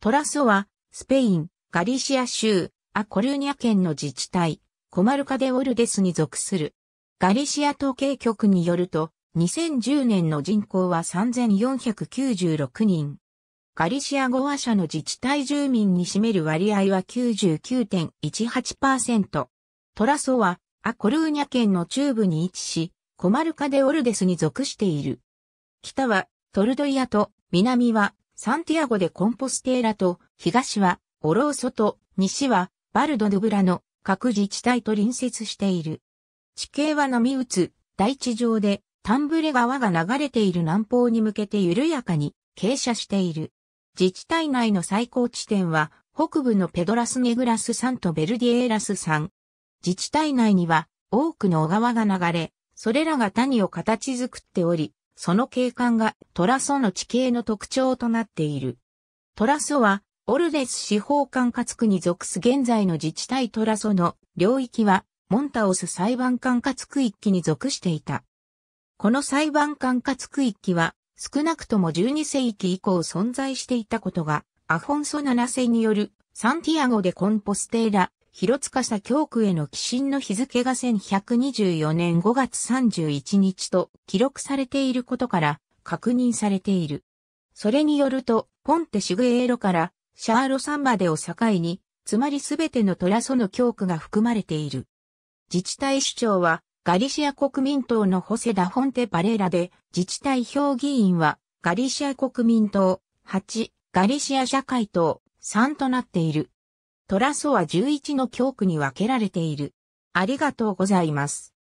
トラソは、スペイン、ガリシア州、アコルーニャ県の自治体、コマルカデオルデスに属する。ガリシア統計局によると、2010年の人口は3496人。ガリシア語話者の自治体住民に占める割合は99.18%。トラソは、アコルーニャ県の中部に位置し、コマルカデオルデスに属している。北は、トルドイアと、南は、サンティアゴでコンポステーラと、東は、オローソと、西は、バルド・ドゥブラの各自治体と隣接している。地形は波打つ、大地上で、タンブレ川が流れている南方に向けて緩やかに傾斜している。自治体内の最高地点は、北部のペドラスネグラス山とベルディエーラス山。自治体内には、多くの小川が流れ、それらが谷を形作っており、その景観がトラソの地形の特徴となっている。トラソは、オルレス司法管轄区に属す現在の自治体トラソの領域は、モンタオス裁判管轄区域に属していた。この裁判管轄区域は、少なくとも12世紀以降存在していたことが、アフォンソ7世によるサンティアゴデ・コンポステーラ広司教区への寄進の日付が1124年5月31日と記録されていることから確認されている。それによると、ポンテシグエーロからシャーロサンまでを境に、つまりすべてのトラソの教区が含まれている。自治体首長は、ガリシア国民党のホセダ・フォンテ・バレラで、自治体評議員は、ガリシア国民党、8、ガリシア社会党、3となっている。トラソは11の教区に分けられている。ありがとうございます。